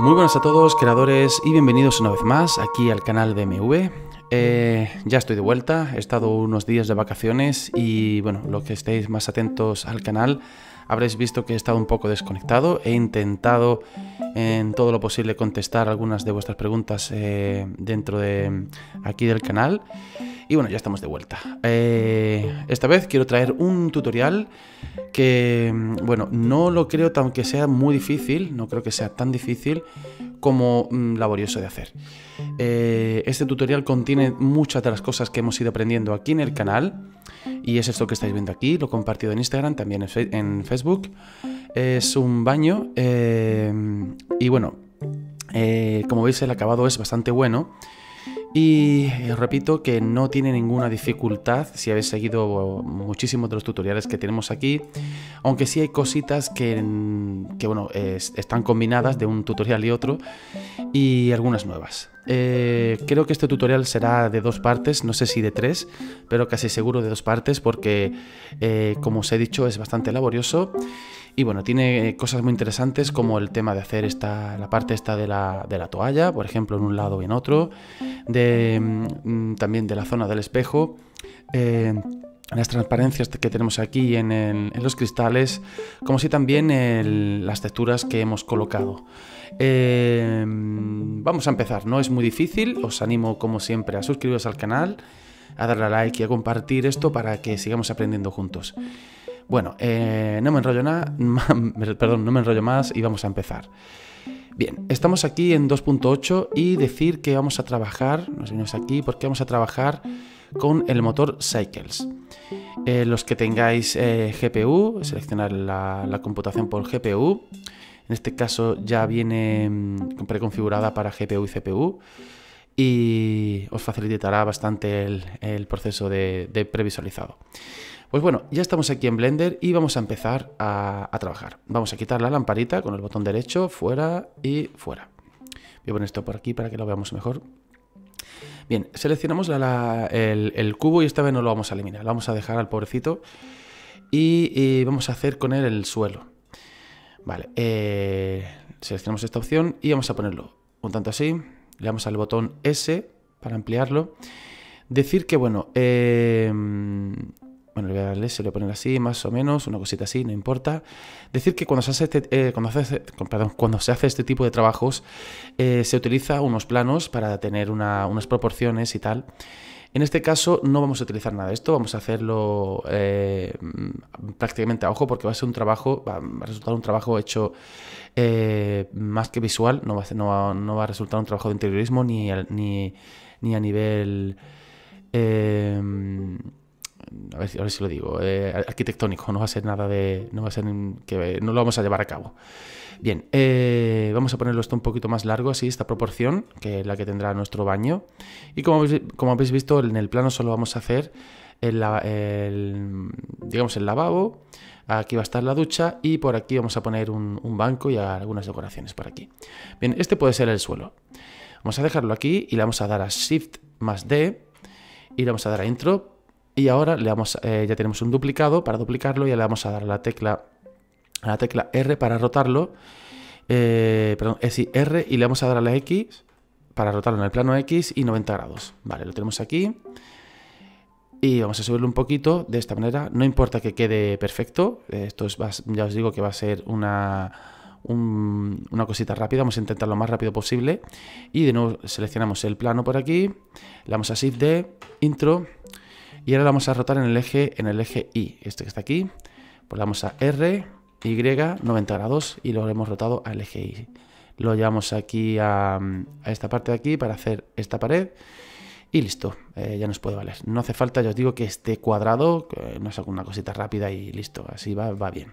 Muy buenas a todos, creadores, y bienvenidos una vez más aquí al canal de MV. Eh, ya estoy de vuelta, he estado unos días de vacaciones y bueno, los que estéis más atentos al canal habréis visto que he estado un poco desconectado, he intentado en todo lo posible contestar algunas de vuestras preguntas eh, dentro de aquí del canal. Y bueno, ya estamos de vuelta. Eh, esta vez quiero traer un tutorial que, mm, bueno, no lo creo tan que sea muy difícil, no creo que sea tan difícil como mm, laborioso de hacer. Eh, este tutorial contiene muchas de las cosas que hemos ido aprendiendo aquí en el canal y es esto que estáis viendo aquí, lo he compartido en Instagram, también en, Facebook. Es un baño eh, y bueno, como veis el acabado es bastante bueno y os eh, repito que no tiene ninguna dificultad si habéis seguido muchísimos de los tutoriales que tenemos aquí, aunque sí hay cositas que, mm, bueno, están combinadas de un tutorial y otro y algunas nuevas. Eh, creo que este tutorial será de dos partes, no sé si de tres, pero casi seguro de dos partes porque, eh, como os he dicho, es bastante laborioso. Y bueno, tiene eh, cosas muy interesantes como el tema de hacer la parte esta de la, toalla, por ejemplo, en un lado y en otro, de, mm, mm, también de la zona del espejo. Eh, las transparencias que tenemos aquí en, los cristales, como si también las texturas que hemos colocado. Eh, vamos a empezar, no es muy difícil, os animo como siempre a suscribiros al canal, a darle a like y a compartir esto para que sigamos aprendiendo juntos. Bueno, eh, no me enrollo nada, perdón, no me enrollo más y vamos a empezar. Bien, estamos aquí en 2.8 y decir que vamos a trabajar, nos vimos aquí porque vamos a trabajar con el motor Cycles. Eh, los que tengáis eh, GPU, seleccionar la, computación por GPU. En este caso ya viene mm, preconfigurada para GPU y CPU y os facilitará bastante el, proceso de previsualizado. Pues bueno, ya estamos aquí en Blender y vamos a empezar a, trabajar. Vamos a quitar la lamparita con el botón derecho, fuera y fuera. Voy a poner esto por aquí para que lo veamos mejor. Bien, seleccionamos el, cubo y esta vez no lo vamos a eliminar, lo vamos a dejar al pobrecito y, y vamos a hacer con él el suelo. Vale, eh, seleccionamos esta opción y vamos a ponerlo un tanto así, le damos al botón S para ampliarlo. Decir que, bueno, eh, bueno, le voy a darle, se lo poner así, más o menos, una cosita así, no importa. Decir que cuando se hace este, eh, cuando, cuando se hace este tipo de trabajos, eh, se utiliza unos planos para tener unas proporciones y tal. En este caso no vamos a utilizar nada de esto, vamos a hacerlo eh, prácticamente a ojo porque va a ser un trabajo, va a resultar un trabajo hecho más que visual, no va, a no, va, a resultar un trabajo de interiorismo ni, ni, ni a nivel... Eh, a ver, si lo digo, eh, arquitectónico, no va a ser nada de, no va a ser que no lo vamos a llevar a cabo. Bien, eh, vamos a ponerlo esto un poquito más largo, así, esta proporción, que es la que tendrá nuestro baño. Y como, como habéis visto, en el plano solo vamos a hacer el, digamos, el lavabo, aquí va a estar la ducha y por aquí vamos a poner un, un banco y algunas decoraciones por aquí. Bien, este puede ser el suelo. Vamos a dejarlo aquí y le vamos a dar a Shift más D y le vamos a dar a Intro y ahora le vamos, eh, ya tenemos un duplicado, para duplicarlo ya le vamos a dar a la tecla, a la tecla R para rotarlo, eh, perdón, es eh, R y le vamos a dar a la X para rotarlo en el plano X y 90 grados. Vale, lo tenemos aquí. Y vamos a subirlo un poquito de esta manera. No importa que quede perfecto. Esto es, ya os digo que va a ser una, una cosita rápida. Vamos a intentar lo más rápido posible. Y de nuevo seleccionamos el plano por aquí. Le damos a Shift D, Intro. Y ahora la vamos a rotar en el eje, en el eje Y, este que está aquí. Pues damos a R, Y, 90 grados y lo hemos rotado al eje Y. Lo llevamos aquí a, esta parte de aquí para hacer esta pared. Y listo, eh, ya nos puede valer. No hace falta, ya os digo, que esté cuadrado, no es alguna cosita rápida y listo, así va, bien.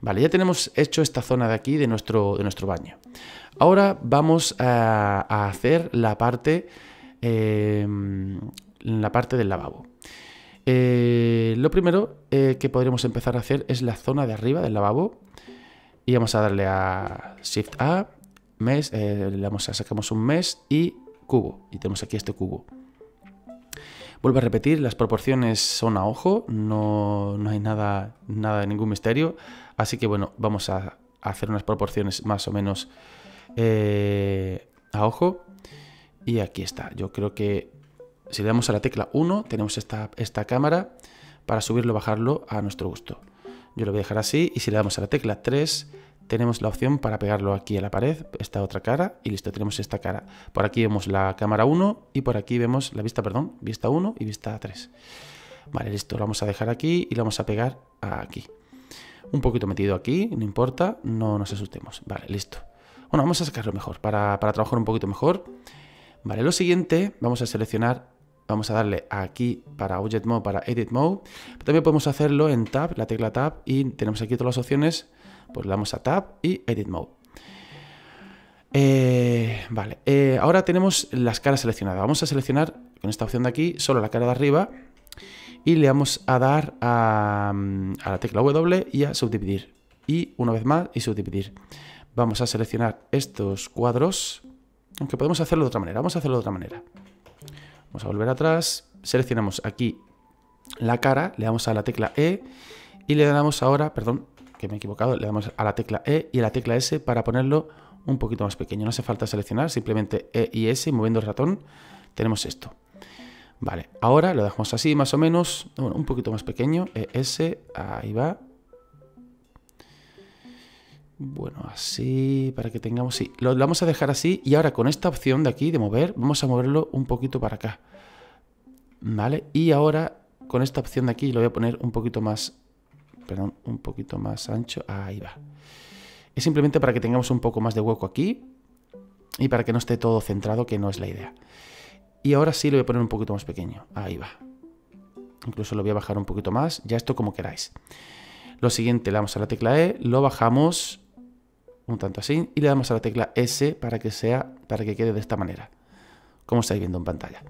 Vale, ya tenemos hecho esta zona de aquí de nuestro, de nuestro baño. Ahora vamos a, hacer la parte, eh, la parte del lavabo. Eh, lo primero eh, que podríamos empezar a hacer es la zona de arriba del lavabo. Y vamos a darle a Shift A, mes, eh, le vamos a sacamos un mes y cubo. Y tenemos aquí este cubo. Vuelvo a repetir, las proporciones son a ojo, no, hay nada, nada de ningún misterio. Así que bueno, vamos a hacer unas proporciones más o menos a ojo. Y aquí está, yo creo que si le damos a la tecla 1, tenemos esta, esta cámara para subirlo o bajarlo a nuestro gusto. Yo lo voy a dejar así y si le damos a la tecla 3, tenemos la opción para pegarlo aquí a la pared, esta otra cara, y listo, tenemos esta cara. Por aquí vemos la cámara 1 y por aquí vemos la vista, perdón, vista 1 y vista 3. Vale, listo, lo vamos a dejar aquí y lo vamos a pegar aquí. Un poquito metido aquí, no importa, no nos asustemos. Vale, listo. Bueno, vamos a sacarlo mejor, para, para trabajar un poquito mejor. Vale, lo siguiente, vamos a seleccionar Vamos a darle aquí para Object Mode, para Edit Mode. también podemos hacerlo en Tab, la tecla Tab, y tenemos aquí todas las opciones. Pues le damos a Tab y Edit Mode. Eh, vale, eh, ahora tenemos las caras seleccionadas. Vamos a seleccionar con esta opción de aquí solo la cara de arriba y le vamos a dar a, mm, a la tecla W y a subdividir. Y una vez más, y subdividir. Vamos a seleccionar estos cuadros, aunque podemos hacerlo de otra manera. Vamos a hacerlo de otra manera. Vamos a volver atrás, seleccionamos aquí la cara, le damos a la tecla E y le damos ahora, perdón, que me he equivocado, le damos a la tecla E y a la tecla S para ponerlo un poquito más pequeño. No hace falta seleccionar, simplemente E y S, moviendo el ratón, tenemos esto. Vale, ahora lo dejamos así más o menos, un poquito más pequeño, e S, ahí va, bueno, así, para que tengamos... Sí, lo, vamos a dejar así y ahora con esta opción de aquí, de mover, vamos a moverlo un poquito para acá. ¿Vale? Y ahora con esta opción de aquí lo voy a poner un poquito más... Perdón, un poquito más ancho. Ahí va. Es simplemente para que tengamos un poco más de hueco aquí y para que no esté todo centrado, que no es la idea. Y ahora sí lo voy a poner un poquito más pequeño. Ahí va. Incluso lo voy a bajar un poquito más. Ya esto como queráis. Lo siguiente, le damos a la tecla E, lo bajamos un tanto así, y le damos a la tecla S para que sea, para que quede de esta manera, como estáis viendo en pantalla.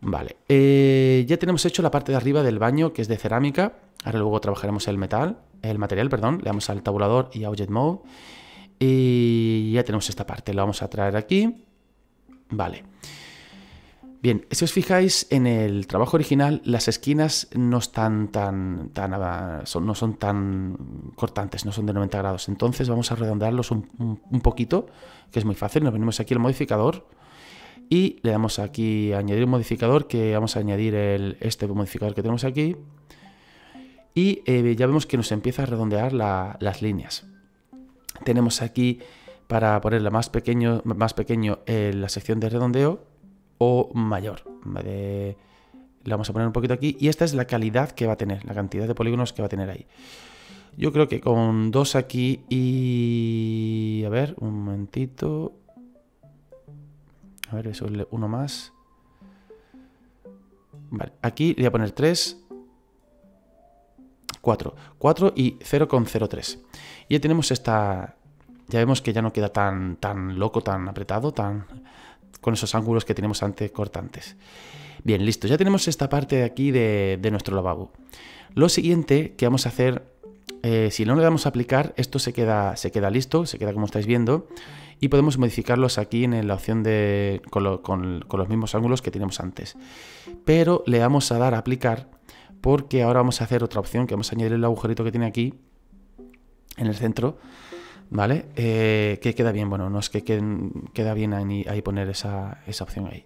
Vale, eh, ya tenemos hecho la parte de arriba del baño, que es de cerámica. Ahora luego trabajaremos el metal, el material, perdón. Le damos al tabulador y a Object Mode. Y ya tenemos esta parte. La vamos a traer aquí. Vale. Bien, si os fijáis en el trabajo original, las esquinas no están tan, tan son, no son tan cortantes, no son de 90 grados. Entonces vamos a redondearlos un, poquito, que es muy fácil. Nos venimos aquí al modificador y le damos aquí a añadir un modificador, que vamos a añadir este modificador que tenemos aquí. Y eh, ya vemos que nos empieza a redondear las líneas. Tenemos aquí para ponerla más pequeño, más pequeño eh, la sección de redondeo o mayor. la vamos a poner un poquito aquí y esta es la calidad que va a tener, la cantidad de polígonos que va a tener ahí. Yo creo que con dos aquí y... A ver, un momentito. A ver, eso es uno más. Vale, aquí voy a poner 3, 4, 4 y 0,03. Y ya tenemos esta... Ya vemos que ya no queda tan, tan loco, tan apretado, tan con esos ángulos que tenemos antes cortantes. Bien, listo, ya tenemos esta parte de aquí de, nuestro lavabo. Lo siguiente que vamos a hacer, eh, si no le damos a aplicar, esto se queda, se queda listo, se queda como estáis viendo, y podemos modificarlos aquí en la opción de con, los mismos ángulos que tenemos antes. Pero le vamos a dar a aplicar porque ahora vamos a hacer otra opción que vamos a añadir el agujerito que tiene aquí en el centro ¿Vale? Eh, que queda bien, bueno, no es que queda bien ahí, poner esa, opción ahí.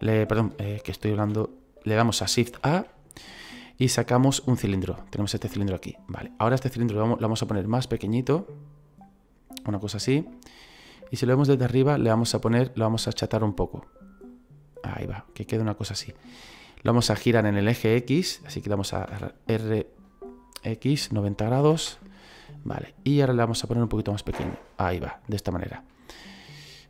perdón, eh, que estoy hablando. Le damos a Shift A y sacamos un cilindro. Tenemos este cilindro aquí. Vale, ahora este cilindro lo vamos, a poner más pequeñito. Una cosa así. Y si lo vemos desde arriba, le vamos a poner, lo vamos a achatar un poco. Ahí va, que quede una cosa así. Lo vamos a girar en el eje X, así que vamos damos a RX 90 grados. Vale, y ahora le vamos a poner un poquito más pequeño. Ahí va, de esta manera.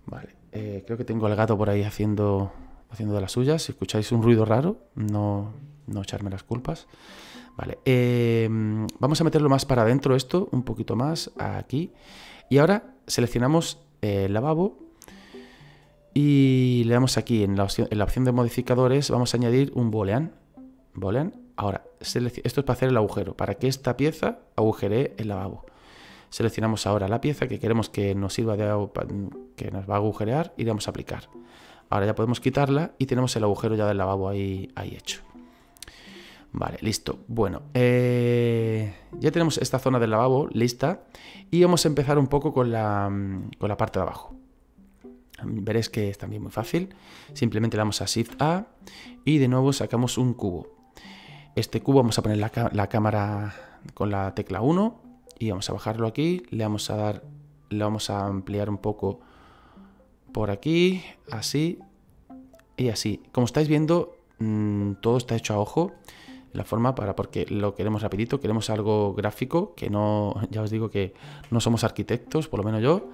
Vale, eh, creo que tengo al gato por ahí haciendo, haciendo de las suyas. Si escucháis un ruido raro, no, no echarme las culpas. Vale, eh, vamos a meterlo más para adentro esto, un poquito más aquí. Y ahora seleccionamos el lavabo y le damos aquí en la, opción, de modificadores, vamos a añadir un boolean. Boolean Ahora, esto es para hacer el agujero, para que esta pieza agujere el lavabo. Seleccionamos ahora la pieza que queremos que nos sirva de que nos va a agujerear y le damos a aplicar. Ahora ya podemos quitarla y tenemos el agujero ya del lavabo ahí, hecho. Vale, listo. Bueno, eh, ya tenemos esta zona del lavabo lista y vamos a empezar un poco con la, mm, con la parte de abajo. Veréis que es también muy fácil. Simplemente le damos a Shift A y de nuevo sacamos un cubo este cubo, vamos a poner la, cámara con la tecla 1 y vamos a bajarlo aquí, le vamos a dar, le vamos a ampliar un poco por aquí, así y así. Como estáis viendo, mm, todo está hecho a ojo, la forma para, porque lo queremos rapidito, queremos algo gráfico, que no, ya os digo que no somos arquitectos, por lo menos yo,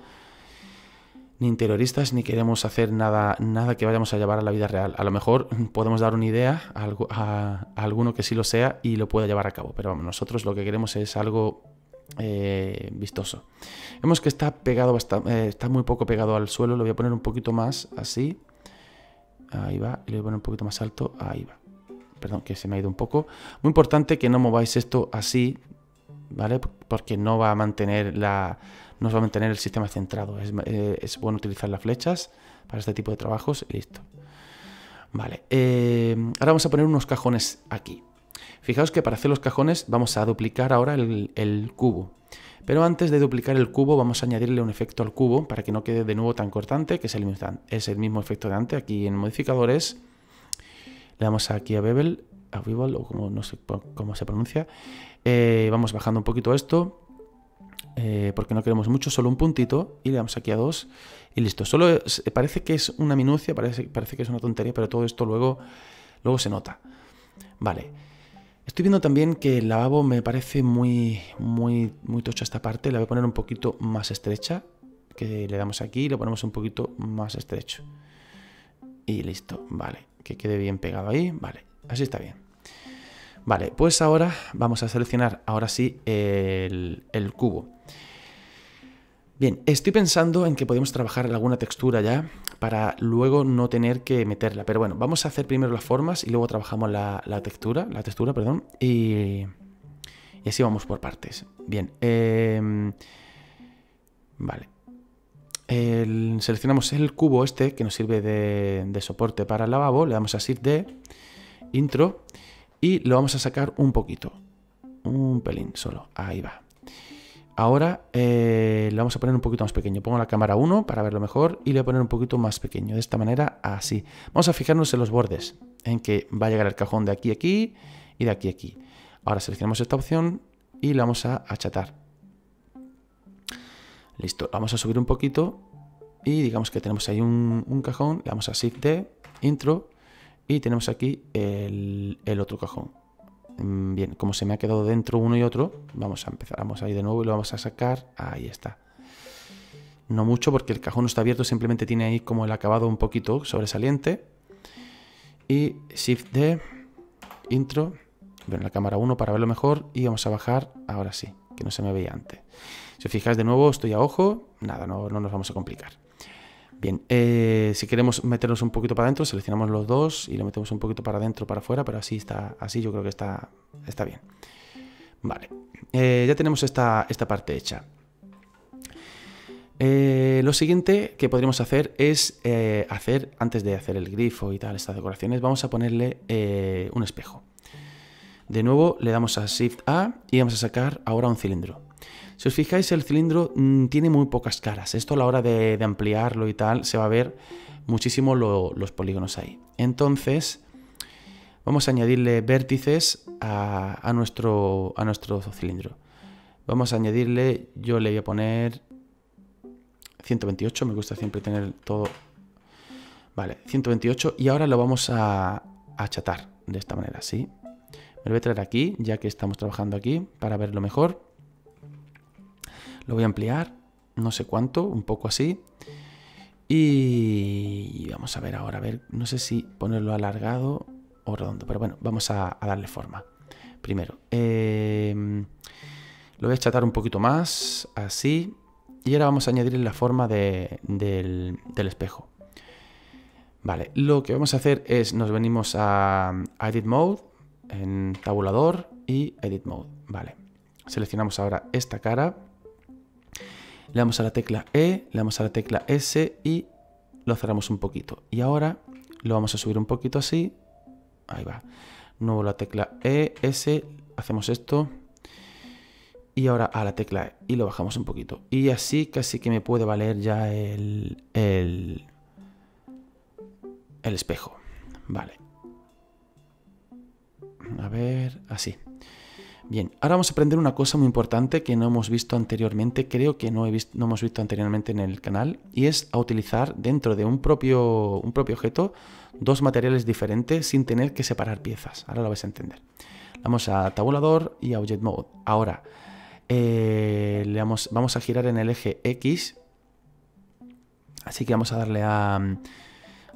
ni interioristas ni queremos hacer nada, nada que vayamos a llevar a la vida real. A lo mejor podemos dar una idea a, alguno que sí lo sea y lo pueda llevar a cabo, pero vamos, nosotros lo que queremos es algo eh, vistoso. Vemos que está pegado, bastante, eh, está muy poco pegado al suelo, lo voy a poner un poquito más así. Ahí va, y voy a poner un poquito más alto, ahí va. Perdón, que se me ha ido un poco. Muy importante que no mováis esto así, ¿vale? Porque no va a mantener la, nos va a mantener el sistema centrado, eh, es, bueno utilizar las flechas para este tipo de trabajos y listo. Vale, eh, ahora vamos a poner unos cajones aquí. Fijaos que para hacer los cajones vamos a duplicar ahora el, cubo. Pero antes de duplicar el cubo vamos a añadirle un efecto al cubo para que no quede de nuevo tan cortante, que es el, es el mismo efecto de antes. Aquí en modificadores le damos aquí a Bevel, a Bevel o como no sé cómo se pronuncia. Eh, vamos bajando un poquito esto eh, porque no queremos mucho, solo un puntito, y le damos aquí a dos y listo. Solo parece que es una minucia, parece, parece que es una tontería, pero todo esto luego, luego se nota. Vale. Estoy viendo también que el lavabo me parece muy, muy, muy tocho esta parte. La voy a poner un poquito más estrecha. Que le damos aquí y lo ponemos un poquito más estrecho. Y listo, vale. Que quede bien pegado ahí, vale. Así está bien. Vale, pues ahora vamos a seleccionar, ahora sí, el, cubo. Bien, estoy pensando en que podemos trabajar alguna textura ya para luego no tener que meterla. Pero bueno, vamos a hacer primero las formas y luego trabajamos la, textura, la textura, perdón, y, así vamos por partes. Bien, em, vale. seleccionamos el cubo este que nos sirve de, soporte para el lavabo, le damos a Shift de Intro, y lo vamos a sacar un poquito, un pelín solo, ahí va. Ahora eh, lo vamos a poner un poquito más pequeño. Pongo la cámara 1 para verlo mejor y le voy a poner un poquito más pequeño. De esta manera, así. Vamos a fijarnos en los bordes, en que va a llegar el cajón de aquí a aquí y de aquí a aquí. Ahora seleccionamos esta opción y la vamos a achatar. Listo, vamos a subir un poquito y digamos que tenemos ahí un, cajón. Le vamos a Shift de Intro, y tenemos aquí el, otro cajón. Mm, bien, como se me ha quedado dentro uno y otro, vamos a empezar. Vamos ahí de nuevo y lo vamos a sacar. Ahí está. No mucho porque el cajón no está abierto, simplemente tiene ahí como el acabado un poquito sobresaliente. Y Shift D, intro, bueno, la cámara 1 para verlo mejor y vamos a bajar ahora sí, que no se me veía antes. Si os fijáis de nuevo, estoy a ojo, nada, no nos vamos a complicar. Bien, eh, si queremos meternos un poquito para adentro, seleccionamos los dos y lo metemos un poquito para adentro, para afuera, pero así está, así yo creo que está, está bien. Vale, eh, ya tenemos esta, esta parte hecha. Eh, lo siguiente que podríamos hacer es hacer, antes de hacer el grifo y tal, estas decoraciones, vamos a ponerle un espejo. De nuevo le damos a Shift A y vamos a sacar ahora un cilindro. Si os fijáis, el cilindro mm, tiene muy pocas caras. Esto a la hora de, ampliarlo y tal, se va a ver muchísimo los polígonos ahí. Entonces, vamos a añadirle vértices a, nuestro, a nuestro cilindro. Vamos a añadirle, yo le voy a poner 128, me gusta siempre tener todo... Vale, 128 y ahora lo vamos a achatar de esta manera, ¿sí? Me lo voy a traer aquí, ya que estamos trabajando aquí, para verlo mejor lo voy a ampliar, no sé cuánto, un poco así. Y vamos a ver ahora, a ver, no sé si ponerlo alargado o redondo, pero bueno, vamos a, darle forma. Primero, em, lo voy a chatar un poquito más, así. Y ahora vamos a añadirle la forma del, espejo. Vale, lo que vamos a hacer es, nos venimos a, a Edit Mode, en tabulador y Edit Mode. Vale, seleccionamos ahora esta cara le damos a la tecla E, le damos a la tecla S y lo cerramos un poquito. Y ahora lo vamos a subir un poquito así. Ahí va. Nuevo la tecla E, S, hacemos esto. Y ahora a la tecla E y lo bajamos un poquito. Y así casi que me puede valer ya el, el, el espejo. Vale. A ver, así. Bien, ahora vamos a aprender una cosa muy importante que no hemos visto anteriormente, creo que no, hemos visto anteriormente en el canal, y es a utilizar dentro de un propio, un propio objeto dos materiales diferentes sin tener que separar piezas. Ahora lo vais a entender. Vamos a tabulador y a Object Mode. Ahora, eh, le vamos, vamos a girar en el eje X, así que vamos a darle a,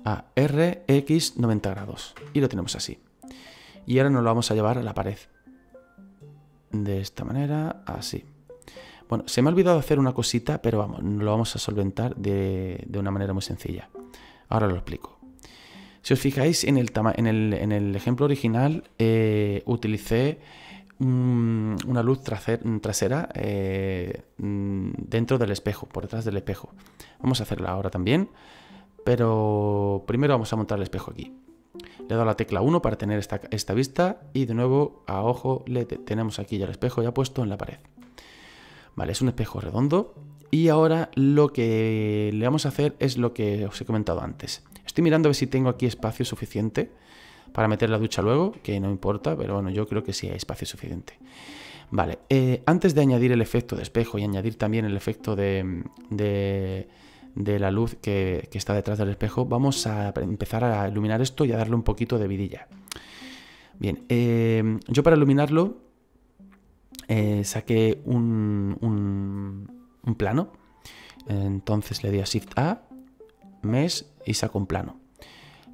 a RX 90 grados, y lo tenemos así. Y ahora nos lo vamos a llevar a la pared de esta manera, así. Bueno, se me ha olvidado hacer una cosita, pero vamos, lo vamos a solventar de, una manera muy sencilla. Ahora lo explico. Si os fijáis en el, en el, ejemplo original, eh, utilicé una luz trasera eh, mm, dentro del espejo, por detrás del espejo. Vamos a hacerla ahora también, pero primero vamos a montar el espejo aquí. Le he dado la tecla 1 para tener esta, vista y de nuevo a ojo le tenemos aquí ya el espejo ya puesto en la pared. Vale, es un espejo redondo y ahora lo que le vamos a hacer es lo que os he comentado antes. Estoy mirando a ver si tengo aquí espacio suficiente para meter la ducha luego, que no importa, pero bueno, yo creo que sí hay espacio suficiente. Vale, eh, antes de añadir el efecto de espejo y añadir también el efecto de de la luz que, está detrás del espejo, vamos a empezar a iluminar esto y a darle un poquito de vidilla. Bien, eh, yo para iluminarlo eh, saqué un, plano, entonces le di a Shift A, Mes y saco un plano.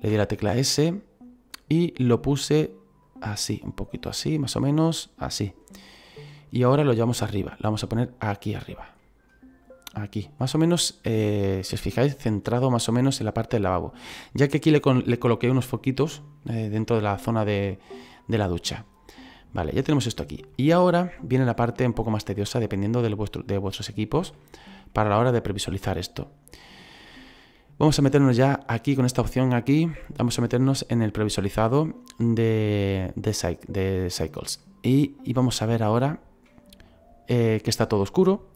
Le di la tecla S y lo puse así, un poquito así, más o menos así. Y ahora lo llevamos arriba, lo vamos a poner aquí arriba aquí, más o menos, eh, si os fijáis, centrado más o menos en la parte del lavabo, ya que aquí le, coloqué unos foquitos eh, dentro de la zona de, la ducha. Vale, ya tenemos esto aquí. Y ahora viene la parte un poco más tediosa, dependiendo de, vuestros equipos, para la hora de previsualizar esto. Vamos a meternos ya aquí con esta opción aquí, vamos a meternos en el previsualizado de, Cycles. Y, vamos a ver ahora eh, que está todo oscuro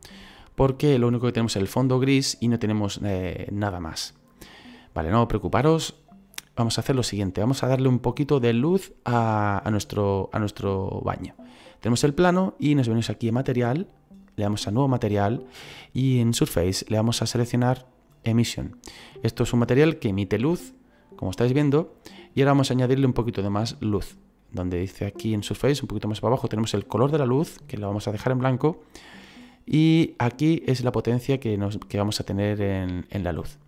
porque lo único que tenemos es el fondo gris y no tenemos eh, nada más. Vale, no preocuparos, vamos a hacer lo siguiente, vamos a darle un poquito de luz a, nuestro, a nuestro baño. Tenemos el plano y nos venimos aquí a material, le damos a nuevo material y en surface le vamos a seleccionar emission. Esto es un material que emite luz, como estáis viendo, y ahora vamos a añadirle un poquito de más luz. Donde dice aquí en surface, un poquito más para abajo, tenemos el color de la luz, que lo vamos a dejar en blanco, y aquí es la potencia que, vamos a tener en, la luz.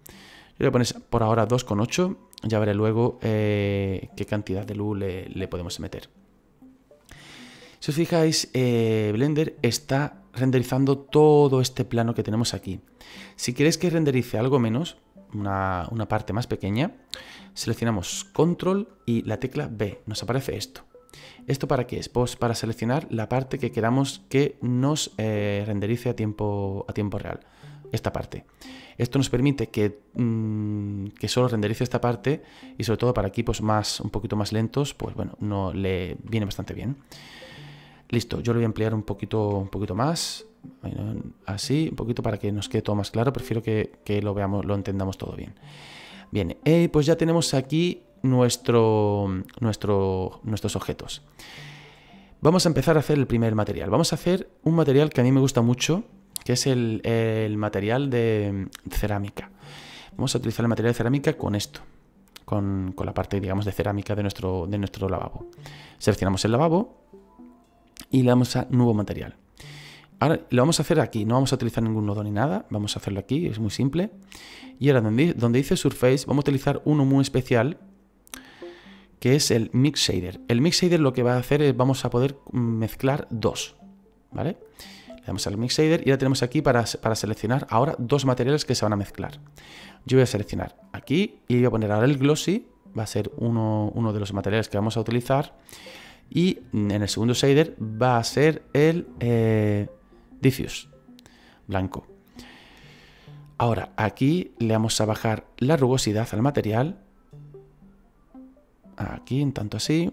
Yo le pones por ahora 2,8. Ya veré luego eh, qué cantidad de luz le, podemos meter. Si os fijáis, eh, Blender está renderizando todo este plano que tenemos aquí. Si queréis que renderice algo menos, una parte más pequeña, seleccionamos Control y la tecla B. Nos aparece esto. ¿Esto para qué es? Pues para seleccionar la parte que queramos que nos eh, renderice a tiempo, a tiempo real, esta parte. Esto nos permite mm, que, solo renderice esta parte y sobre todo para equipos más, un poquito más lentos, pues bueno, no le viene bastante bien. Listo, yo lo voy a ampliar un poquito, un poquito más, así, un poquito para que nos quede todo más claro, prefiero que, lo veamos, lo entendamos todo bien. Bien, eh, pues ya tenemos aquí nuestro, nuestro, nuestros objetos. Vamos a empezar a hacer el primer material. Vamos a hacer un material que a mí me gusta mucho, que es el, material de mm, cerámica. Vamos a utilizar el material de cerámica con esto, con, la parte, digamos, de cerámica de nuestro, de nuestro lavabo. Seleccionamos el lavabo y le damos a nuevo material. Ahora lo vamos a hacer aquí, no vamos a utilizar ningún nodo ni nada, vamos a hacerlo aquí, es muy simple. Y ahora donde dice Surface vamos a utilizar uno muy especial que es el Mix Shader. El Mix Shader lo que va a hacer es vamos a poder mezclar dos, ¿vale? Le damos al Mix Shader y ya tenemos aquí para, seleccionar ahora dos materiales que se van a mezclar. Yo voy a seleccionar aquí y voy a poner ahora el Glossy, va a ser uno, de los materiales que vamos a utilizar. Y en el segundo shader va a ser el eh, Diffuse, blanco. Ahora, aquí le vamos a bajar la rugosidad al material aquí en tanto así,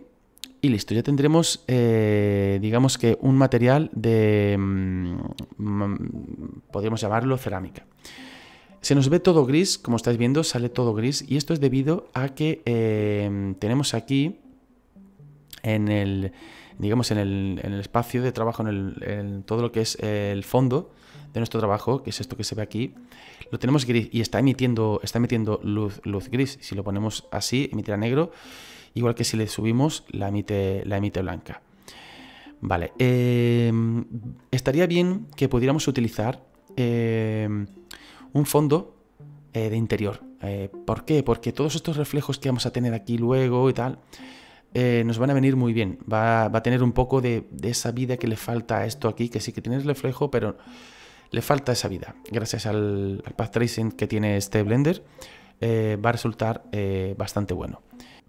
y listo, ya tendremos, eh, digamos que un material de, mm, mm, podríamos llamarlo cerámica. Se nos ve todo gris, como estáis viendo, sale todo gris, y esto es debido a que eh, tenemos aquí en el, digamos, en el, espacio de trabajo, en, el, todo lo que es el fondo de nuestro trabajo, que es esto que se ve aquí, lo tenemos gris y está emitiendo, está emitiendo luz, luz gris. Si lo ponemos así, emitirá negro igual que si le subimos la emite, la emite blanca. Vale, em, estaría bien que pudiéramos utilizar em, un fondo eh, de interior. Eh, ¿Por qué? Porque todos estos reflejos que vamos a tener aquí luego y tal, eh, nos van a venir muy bien. Va, a tener un poco de, esa vida que le falta a esto aquí, que sí que tiene el reflejo, pero le falta esa vida. Gracias al path tracing que tiene este Blender, va a resultar bastante bueno.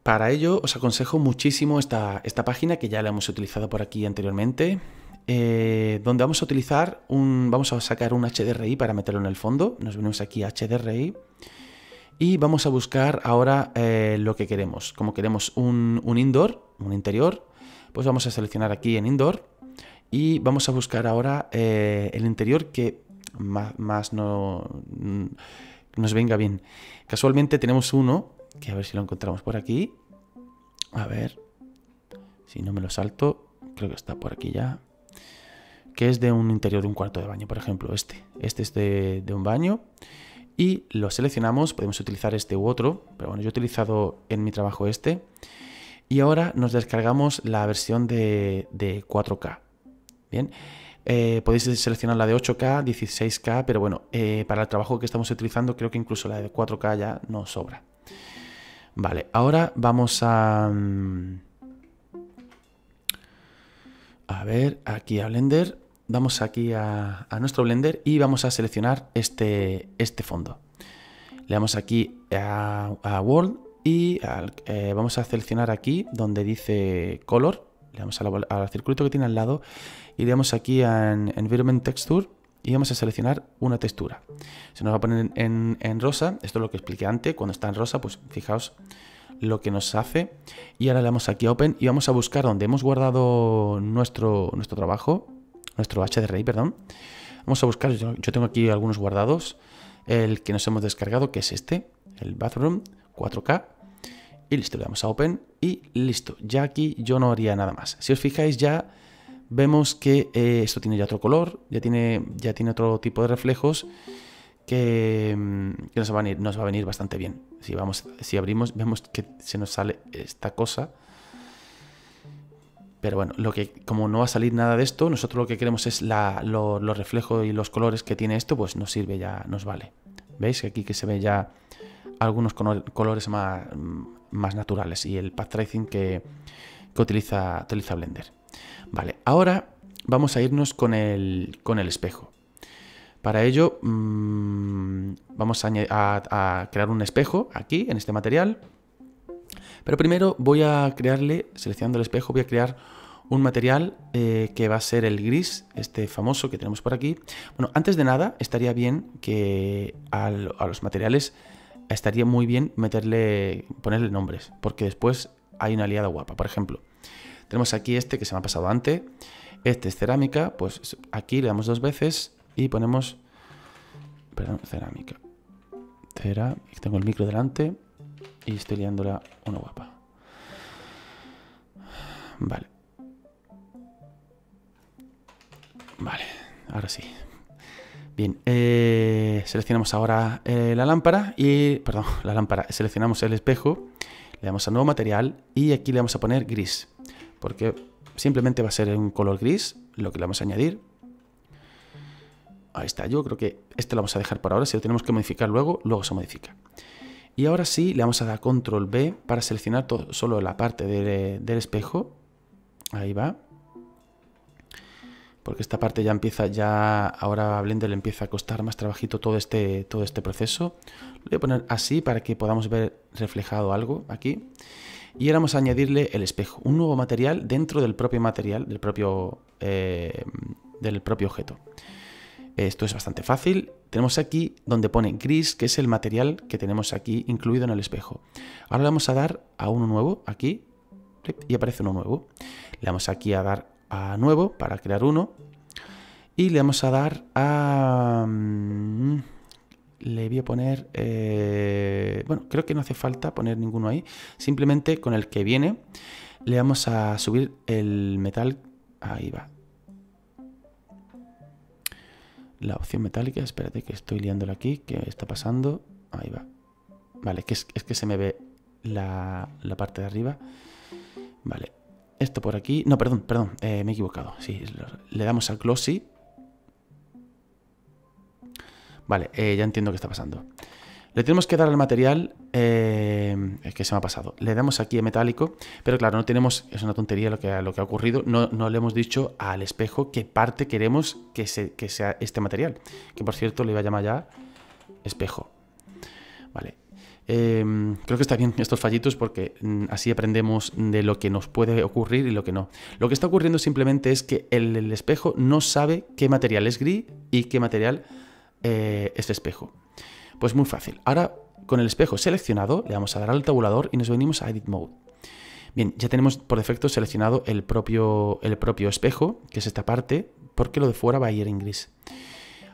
Para ello os aconsejo muchísimo esta, esta página que ya la hemos utilizado por aquí anteriormente, eh, donde vamos a utilizar un, vamos a sacar un HDRI para meterlo en el fondo. Nos venimos aquí a HDRI y vamos a buscar ahora eh, lo que queremos. Como queremos un, indoor, un interior, pues vamos a seleccionar aquí en indoor y vamos a buscar ahora eh, el interior que más, más mm, nos venga bien. Casualmente tenemos uno que a ver si lo encontramos por aquí. A ver. Si no me lo salto, creo que está por aquí ya. Que es de un interior de un cuarto de baño, por ejemplo, este. Este es de, un baño. Y lo seleccionamos, podemos utilizar este u otro, pero bueno, yo he utilizado en mi trabajo este. Y ahora nos descargamos la versión de, 4K. Bien, eh, podéis seleccionar la de 8K, 16K, pero bueno, eh, para el trabajo que estamos utilizando creo que incluso la de 4K ya nos sobra. Vale, ahora vamos a... Mm, a ver, aquí a Blender. Vamos aquí a, nuestro Blender y vamos a seleccionar este, este fondo. Le damos aquí a, World y eh, vamos a seleccionar aquí donde dice Color. Le damos al circuito que tiene al lado y le damos aquí a Environment Texture y vamos a seleccionar una textura. Se nos va a poner en, rosa, esto es lo que expliqué antes, cuando está en rosa, pues fijaos lo que nos hace. Y ahora le damos aquí a Open y vamos a buscar donde hemos guardado nuestro, nuestro trabajo, nuestro HDRI, perdón. Vamos a buscar, yo, yo tengo aquí algunos guardados, el que nos hemos descargado, que es este, el Bathroom 4K. Y listo, le damos a Open y listo. Ya aquí yo no haría nada más. Si os fijáis ya vemos que eh, esto tiene ya otro color, ya tiene, ya tiene otro tipo de reflejos que, mm, nos, va a venir, bastante bien. Si, vamos, si abrimos, vemos que se nos sale esta cosa. Pero bueno, lo que, como no va a salir nada de esto, nosotros lo que queremos es los reflejos y los colores que tiene esto, pues nos sirve ya, nos vale. ¿Veis? Aquí que se ve ya algunos colores más, mm, más naturales y el path tracing que que utiliza, utiliza Blender. Vale, ahora vamos a irnos con el, con el espejo. Para ello mm, vamos a, crear un espejo aquí en este material. Pero primero voy a crearle, seleccionando el espejo, voy a crear un material eh, que va a ser el gris, este famoso que tenemos por aquí. Bueno, antes de nada estaría bien que a los materiales estaría muy bien meterle, ponerle nombres, porque después hay una aliada guapa. Por ejemplo, tenemos aquí este que se me ha pasado antes. Este es cerámica, pues aquí le damos dos veces y ponemos... Perdón, cerámica. Cera, tengo el micro delante y estoy liándola una guapa. Vale. Vale, ahora sí. Bien, eh, seleccionamos ahora eh, la lámpara y... Perdón, la lámpara. Seleccionamos el espejo, le damos a nuevo material y aquí le vamos a poner gris porque simplemente va a ser un color gris lo que le vamos a añadir. Ahí está, yo creo que este lo vamos a dejar por ahora, si lo tenemos que modificar luego, luego se modifica. Y ahora sí, le vamos a dar control B para seleccionar todo, solo la parte del espejo. Ahí va. Porque esta parte ya empieza, ya ahora a Blender le empieza a costar más trabajito todo este, todo este proceso. Lo voy a poner así para que podamos ver reflejado algo aquí y vamos a añadirle el espejo, un nuevo material dentro del propio material, del propio, eh, del propio objeto. Esto es bastante fácil. Tenemos aquí donde pone gris, que es el material que tenemos aquí incluido en el espejo. Ahora le vamos a dar a uno nuevo, aquí, y aparece uno nuevo. Le vamos aquí a dar a nuevo para crear uno. Y le vamos a dar a... Mm, le voy a poner, eh, bueno, creo que no hace falta poner ninguno ahí, simplemente con el que viene le vamos a subir el metal, ahí va, la opción metálica, espérate que estoy liándolo aquí, qué está pasando, ahí va, vale, que es, que se me ve la, parte de arriba, vale, esto por aquí, no, perdón, perdón, eh, me he equivocado, sí, le damos al glossy, Vale, eh, ya entiendo qué está pasando. Le tenemos que dar al material... es eh, que se me ha pasado. Le damos aquí metálico, pero claro, no tenemos... Es una tontería lo que, lo que ha ocurrido. No, le hemos dicho al espejo qué parte queremos que, se, sea este material. Que por cierto le iba a llamar ya espejo. Vale. Em, creo que está bien estos fallitos porque mm, así aprendemos de lo que nos puede ocurrir y lo que no. Lo que está ocurriendo simplemente es que el, el espejo no sabe qué material es gris y qué material eh, este espejo? Pues muy fácil. Ahora con el espejo seleccionado le vamos a dar al tabulador y nos venimos a Edit Mode. Bien, ya tenemos por defecto seleccionado el propio, el propio espejo, que es esta parte, porque lo de fuera va a ir en gris.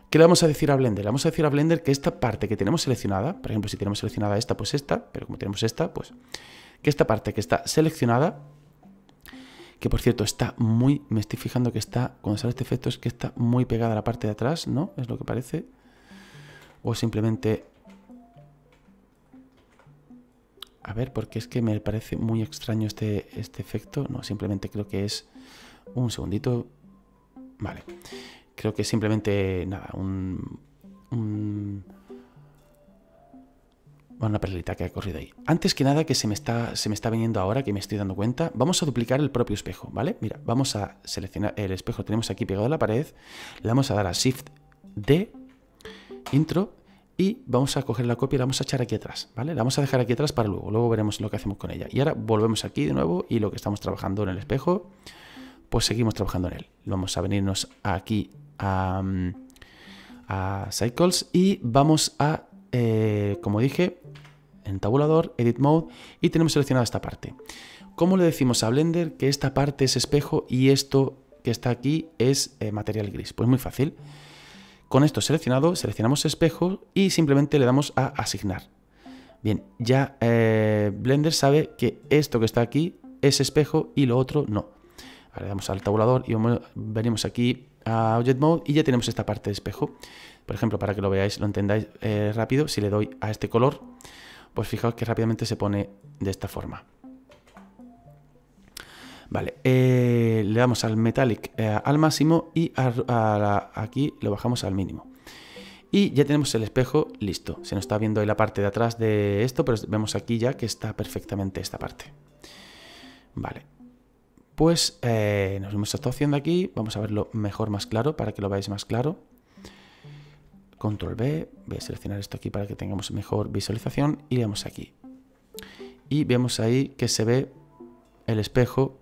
¿Qué le vamos a decir a Blender? Le vamos a decir a Blender que esta parte que tenemos seleccionada, por ejemplo, si tenemos seleccionada esta, pues esta, pero como tenemos esta, pues que esta parte que está seleccionada que por cierto está muy, me estoy fijando que está, cuando sale este efecto es que está muy pegada a la parte de atrás, ¿no? Es lo que parece. O simplemente... A ver, porque es que me parece muy extraño este, este efecto. No, simplemente creo que es... Un segundito. Vale. Creo que simplemente, nada, un... un una perlita que ha corrido ahí. Antes que nada, que se me, está, se me está viniendo ahora, que me estoy dando cuenta, vamos a duplicar el propio espejo, ¿vale? Mira, vamos a seleccionar el espejo que tenemos aquí pegado a la pared, le vamos a dar a Shift D, Intro, y vamos a coger la copia y la vamos a echar aquí atrás, ¿vale? La vamos a dejar aquí atrás para luego, luego veremos lo que hacemos con ella. Y ahora volvemos aquí de nuevo y lo que estamos trabajando en el espejo, pues seguimos trabajando en él. Vamos a venirnos aquí a mm, Cycles y vamos a eh, como dije, en tabulador, Edit Mode, y tenemos seleccionada esta parte. ¿Cómo le decimos a Blender que esta parte es espejo y esto que está aquí es eh, material gris? Pues muy fácil. Con esto seleccionado, seleccionamos espejo y simplemente le damos a asignar. Bien, ya eh, Blender sabe que esto que está aquí es espejo y lo otro no. Ahora le damos al tabulador y venimos aquí a Object Mode y ya tenemos esta parte de espejo. Por ejemplo, para que lo veáis, lo entendáis eh, rápido, si le doy a este color, pues fijaos que rápidamente se pone de esta forma. Vale, eh, le damos al metallic eh, al máximo y aquí lo bajamos al mínimo. Y ya tenemos el espejo listo. Se nos está viendo ahí la parte de atrás de esto, pero vemos aquí ya que está perfectamente esta parte. Vale, pues eh, nos hemos estado haciendo aquí, vamos a verlo mejor, más claro, para que lo veáis más claro. Control B, voy a seleccionar esto aquí para que tengamos mejor visualización y vemos aquí. Y vemos ahí que se ve el espejo,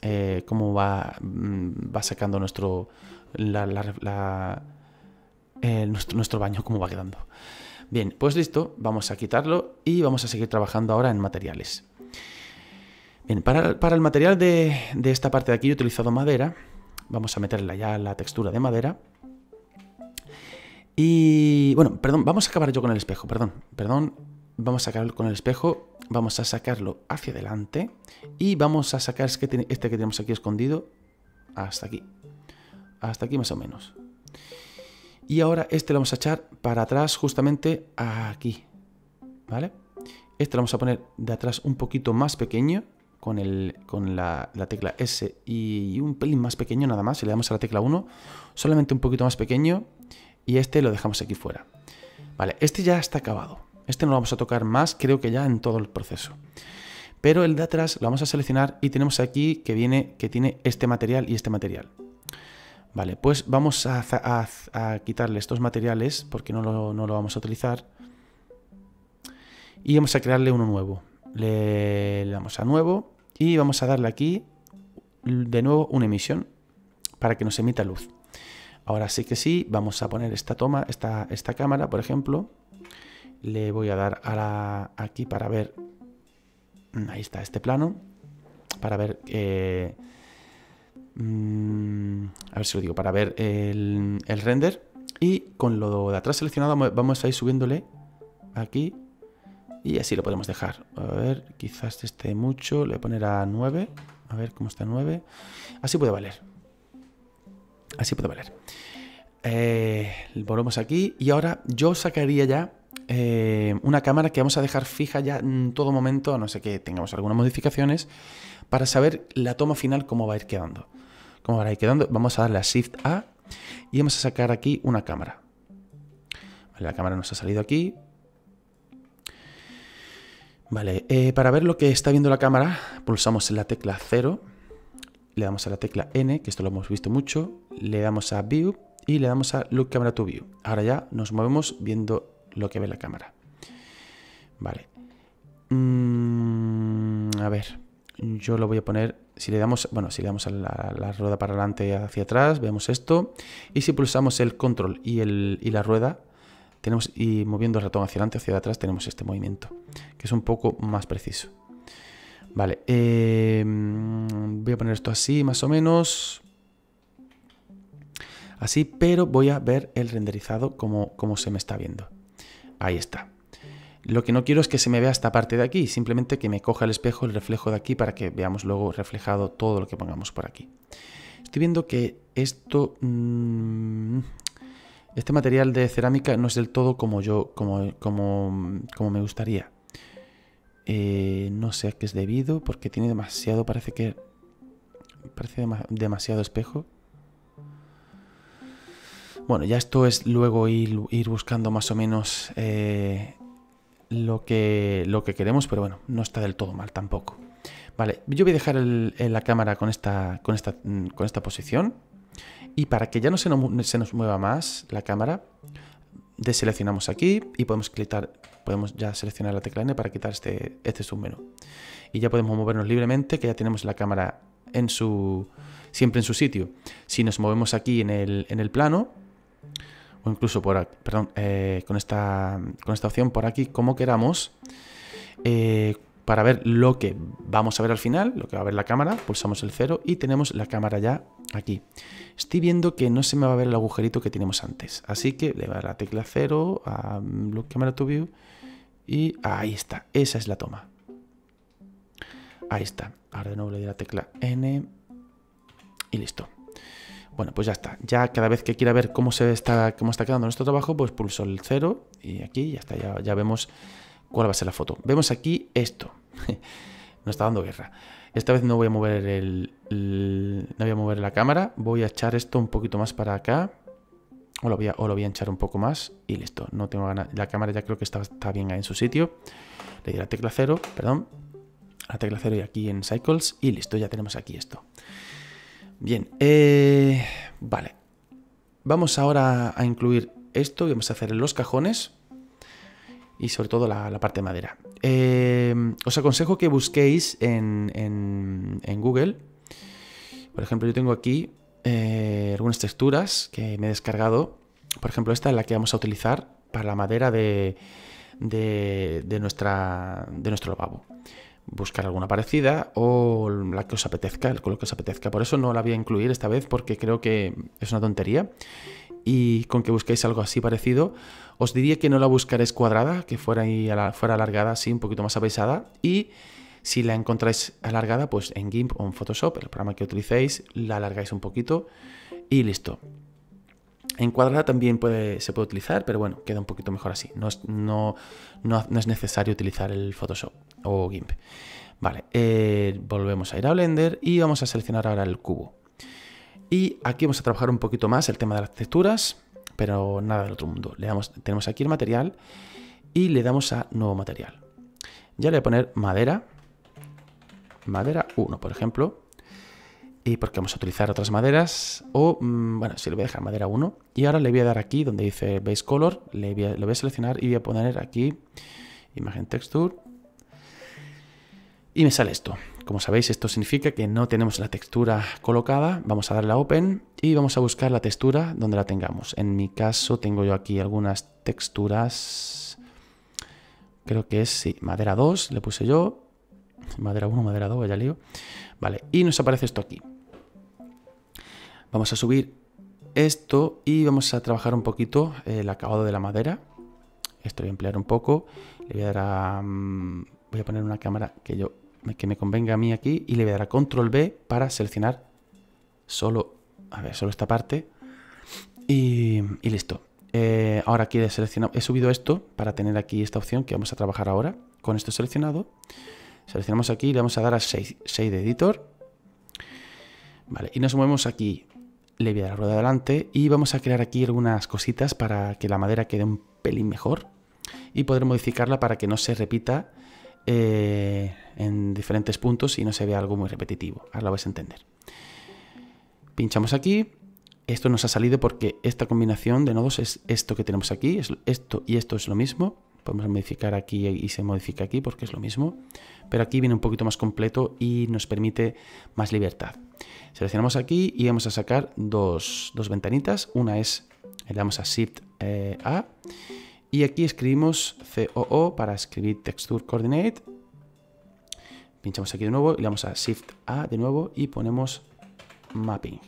eh, cómo va, mm, sacando eh, nuestro, nuestro baño, cómo va quedando. Bien, pues listo, vamos a quitarlo y vamos a seguir trabajando ahora en materiales. Bien, para, el material de, esta parte de aquí he utilizado madera. Vamos a meterla ya la textura de madera. Y bueno, perdón, vamos a acabar yo con el espejo, perdón, perdón. Vamos a acabar con el espejo, vamos a sacarlo hacia adelante y vamos a sacar este, este que tenemos aquí escondido hasta aquí. Hasta aquí más o menos. Y ahora este lo vamos a echar para atrás justamente aquí. ¿Vale? Este lo vamos a poner de atrás un poquito más pequeño con, el, con la, tecla S y un pelín más pequeño nada más, si le damos a la tecla 1, solamente un poquito más pequeño y este lo dejamos aquí fuera. Vale, este ya está acabado, este no lo vamos a tocar más, creo que ya en todo el proceso. Pero el de atrás lo vamos a seleccionar y tenemos aquí que viene, que tiene este material y este material. Vale, pues vamos a, quitarle estos materiales porque no lo, vamos a utilizar. Y vamos a crearle uno nuevo. le damos a nuevo y vamos a darle aquí de nuevo una emisión para que nos emita luz. Ahora sí que sí, vamos a poner esta toma, esta, esta cámara, por ejemplo. Le voy a dar aquí para ver, mm, ahí está este plano, para ver, eh, mm, a ver si lo digo, para ver el, el render. Y con lo de atrás seleccionado vamos a ir subiéndole aquí y así lo podemos dejar. A ver, quizás esté mucho. Le voy a poner a 9. A ver cómo está 9. Así puede valer. Así puede valer. Eh, volvemos aquí. Y ahora yo sacaría ya eh, una cámara que vamos a dejar fija ya en todo momento, a no sé que tengamos algunas modificaciones, para saber la toma final cómo va a ir quedando. Cómo va a ir quedando. Vamos a darle a Shift A y vamos a sacar aquí una cámara. la cámara nos ha salido aquí. Vale, eh, para ver lo que está viendo la cámara, pulsamos en la tecla 0, le damos a la tecla N, que esto lo hemos visto mucho, le damos a View y le damos a Look Camera to View. Ahora ya nos movemos viendo lo que ve la cámara. Vale. Mm, a ver, yo lo voy a poner, si le damos, bueno, si le damos a la, rueda para adelante y hacia atrás, vemos esto, y si pulsamos el control y, el, la rueda, tenemos, y moviendo el ratón hacia adelante, hacia atrás, tenemos este movimiento, que es un poco más preciso. Vale, eh, voy a poner esto así, más o menos. Así, pero voy a ver el renderizado como, se me está viendo. Ahí está. Lo que no quiero es que se me vea esta parte de aquí, simplemente que me coja el espejo, el reflejo de aquí, para que veamos luego reflejado todo lo que pongamos por aquí. Estoy viendo que esto... Mm, este material de cerámica no es del todo como yo, como, como, como me gustaría. Eh, no sé a qué es debido, porque tiene demasiado, parece que... Parece demasiado espejo. Bueno, ya esto es luego ir, buscando más o menos eh, lo, que, lo que queremos, pero bueno, no está del todo mal tampoco. Vale, yo voy a dejar eh, la cámara con esta, mm, con, esta, posición. Y para que ya no se, no se nos mueva más la cámara, deseleccionamos aquí y podemos clicar. podemos ya seleccionar la tecla N para quitar este, este submenú. Y ya podemos movernos libremente, que ya tenemos la cámara en su, siempre en su sitio. Si nos movemos aquí en el, en el plano, o incluso por perdón, eh, con, esta, con esta opción por aquí, como queramos, eh, para ver lo que vamos a ver al final, lo que va a ver la cámara, pulsamos el 0 y tenemos la cámara ya aquí. Estoy viendo que no se me va a ver el agujerito que teníamos antes, así que le va a la tecla 0 a mm, Look Camera to View y ahí está, esa es la toma. Ahí está, ahora de nuevo le doy la tecla N y listo. Bueno, pues ya está. Ya cada vez que quiera ver cómo se está, cómo está quedando nuestro trabajo, pues pulso el 0 y aquí ya está, ya, ya vemos ¿Cuál va a ser la foto? Vemos aquí esto. no está dando guerra. Esta vez no voy a mover el, no voy a mover la cámara. Voy a echar esto un poquito más para acá. O lo, voy a, o lo voy a echar un poco más y listo. No tengo ganas. La cámara ya creo que está, bien en su sitio. Le di la tecla cero, perdón. La tecla cero y aquí en Cycles. Y listo, ya tenemos aquí esto. Bien, eh, vale. Vamos ahora a incluir esto. Vamos a hacer los cajones y sobre todo la, parte de madera. Eh, os aconsejo que busquéis en, Google. Por ejemplo, yo tengo aquí eh, algunas texturas que me he descargado. Por ejemplo, esta es la que vamos a utilizar para la madera de, nuestra, de nuestro lavabo. Buscar alguna parecida o la que os apetezca, el color que os apetezca. Por eso no la voy a incluir esta vez porque creo que es una tontería y con que busquéis algo así parecido. Os diría que no la buscaréis cuadrada, que fuera, fuera alargada, así un poquito más apesada. Y si la encontráis alargada, pues en GIMP o en Photoshop, el programa que utilicéis, la alargáis un poquito y listo. En cuadrada también puede, se puede utilizar, pero bueno, queda un poquito mejor así. No es, no, es necesario utilizar el Photoshop o GIMP. Vale, eh, volvemos a ir a Blender y vamos a seleccionar ahora el cubo. Y aquí vamos a trabajar un poquito más el tema de las texturas, pero nada del otro mundo. Le damos, tenemos aquí el material y le damos a nuevo material. Ya le voy a poner madera, madera 1, por ejemplo, y porque vamos a utilizar otras maderas, o mm, bueno, si le voy a dejar madera 1, y ahora le voy a dar aquí donde dice base color, le lo voy a seleccionar y voy a poner aquí imagen texture, y me sale esto. Como sabéis, esto significa que no tenemos la textura colocada. Vamos a darle a Open y vamos a buscar la textura donde la tengamos. En mi caso tengo yo aquí algunas texturas. Creo que es, sí, madera 2 le puse yo. Madera 1, madera 2, ya lío. Vale, y nos aparece esto aquí. Vamos a subir esto y vamos a trabajar un poquito eh, el acabado de la madera. Esto voy a emplear un poco. Le voy a dar mm, Voy a poner una cámara que yo que me convenga a mí aquí y le voy a dar a control B para seleccionar solo, a ver, solo esta parte y, listo. Eh, ahora aquí he subido esto para tener aquí esta opción que vamos a trabajar ahora con esto seleccionado. Seleccionamos aquí y le vamos a dar a 6, de editor. Vale, y nos movemos aquí, le voy a dar la rueda adelante y vamos a crear aquí algunas cositas para que la madera quede un pelín mejor y poder modificarla para que no se repita eh, en diferentes puntos y no se ve algo muy repetitivo. Ahora lo vais a entender. Pinchamos aquí. Esto nos ha salido porque esta combinación de nodos es esto que tenemos aquí. Es esto y esto es lo mismo. Podemos modificar aquí y se modifica aquí porque es lo mismo. Pero aquí viene un poquito más completo y nos permite más libertad. Seleccionamos aquí y vamos a sacar dos, ventanitas. Una es, le damos a Shift eh, A y aquí escribimos COO para escribir Texture Coordinate. Pinchamos aquí de nuevo y le damos a Shift A de nuevo y ponemos Mapping.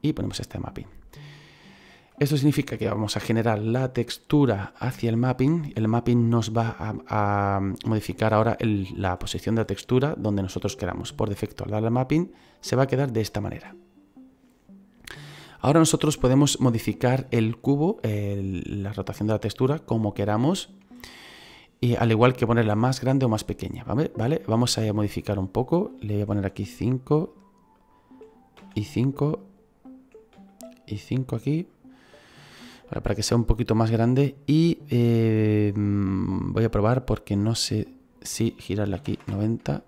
Y ponemos este Mapping. Esto significa que vamos a generar la textura hacia el mapping. El mapping nos va a, modificar ahora la posición de la textura donde nosotros queramos. Por defecto, al darle mapping, se va a quedar de esta manera. Ahora nosotros podemos modificar el cubo, eh, la rotación de la textura, como queramos, y al igual que ponerla más grande o más pequeña, Vamos a modificar un poco, le voy a poner aquí 5 y 5 y 5 aquí, para que sea un poquito más grande y eh, voy a probar porque no sé si girarla aquí 90,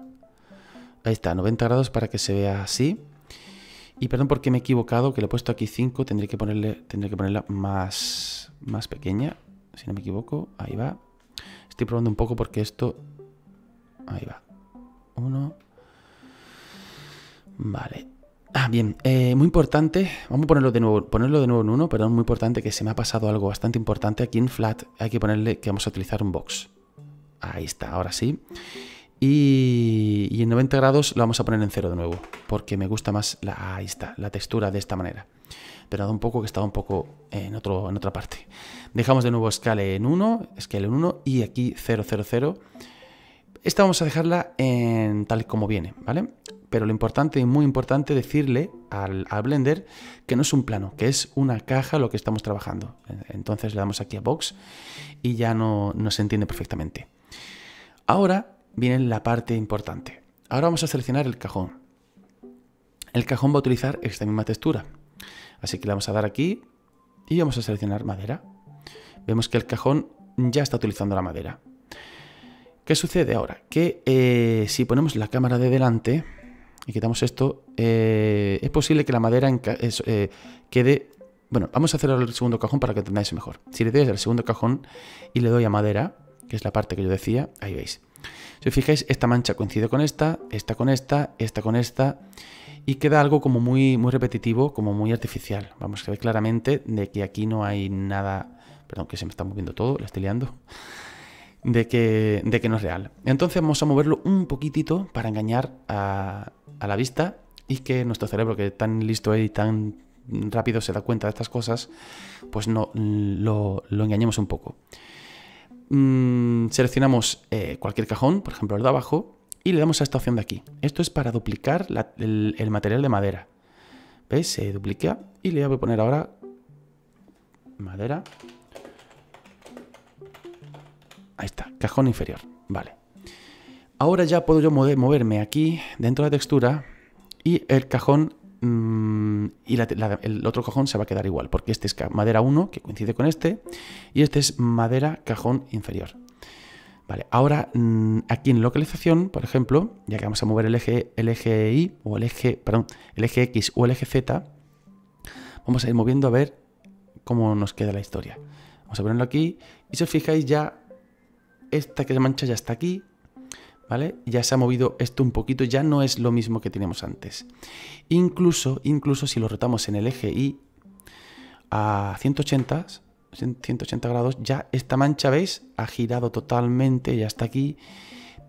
ahí está, 90 grados para que se vea así. Y perdón porque me he equivocado, que le he puesto aquí 5, tendré que ponerle que ponerla más, más pequeña, si no me equivoco. Ahí va. Estoy probando un poco porque esto... Ahí va. 1. Vale. Ah, bien. Eh, muy importante. Vamos a ponerlo de nuevo. Ponerlo de nuevo en uno. Perdón, muy importante que se me ha pasado algo bastante importante. Aquí en flat hay que ponerle que vamos a utilizar un box. Ahí está, ahora sí. Y, en 90 grados lo vamos a poner en cero de nuevo, porque me gusta más la, está, la textura de esta manera. Pero un poco que estaba un poco en, otro, en otra parte. Dejamos de nuevo scale en 1, scale en 1 y aquí 0, 0, 0. Esta vamos a dejarla en tal como viene, ¿vale? Pero lo importante y muy importante decirle al, Blender que no es un plano, que es una caja lo que estamos trabajando. Entonces le damos aquí a Box y ya no, no se entiende perfectamente. Ahora viene la parte importante. Ahora vamos a seleccionar el cajón. El cajón va a utilizar esta misma textura. Así que le vamos a dar aquí y vamos a seleccionar madera. Vemos que el cajón ya está utilizando la madera. ¿Qué sucede ahora? Que eh, si ponemos la cámara de delante y quitamos esto, eh, es posible que la madera eh, quede... Bueno, vamos a hacer el segundo cajón para que entendáis mejor. Si le doy al segundo cajón y le doy a madera, que es la parte que yo decía, ahí veis. Si fijáis, esta mancha coincide con esta, esta con esta, esta con esta, y queda algo como muy, repetitivo, como muy artificial. Vamos, a ver claramente de que aquí no hay nada... Perdón, que se me está moviendo todo, la estoy liando. De que, no es real. Entonces vamos a moverlo un poquitito para engañar a, la vista y que nuestro cerebro, que tan listo es y tan rápido se da cuenta de estas cosas, pues no lo engañemos un poco. Mm, seleccionamos eh, cualquier cajón, por ejemplo el de abajo, y le damos a esta opción de aquí. Esto es para duplicar el, el, material de madera. ¿Veis? Se duplica y le voy a poner ahora madera. Ahí está, cajón inferior. Vale. Ahora ya puedo yo moverme aquí dentro de la textura y el cajón Mm, y el otro cajón se va a quedar igual, porque este es madera 1, que coincide con este, y este es madera cajón inferior. Vale, ahora mm, aquí en localización, por ejemplo, ya que vamos a mover el eje, el o el eje, perdón, el X o el eje Z, vamos a ir moviendo a ver cómo nos queda la historia. Vamos a ponerlo aquí y si os fijáis ya, esta que la mancha ya está aquí, ¿vale? Ya se ha movido esto un poquito, ya no es lo mismo que teníamos antes. Incluso, incluso si lo rotamos en el eje Y a 180, 180 grados, ya esta mancha, ¿veis? Ha girado totalmente, ya está aquí.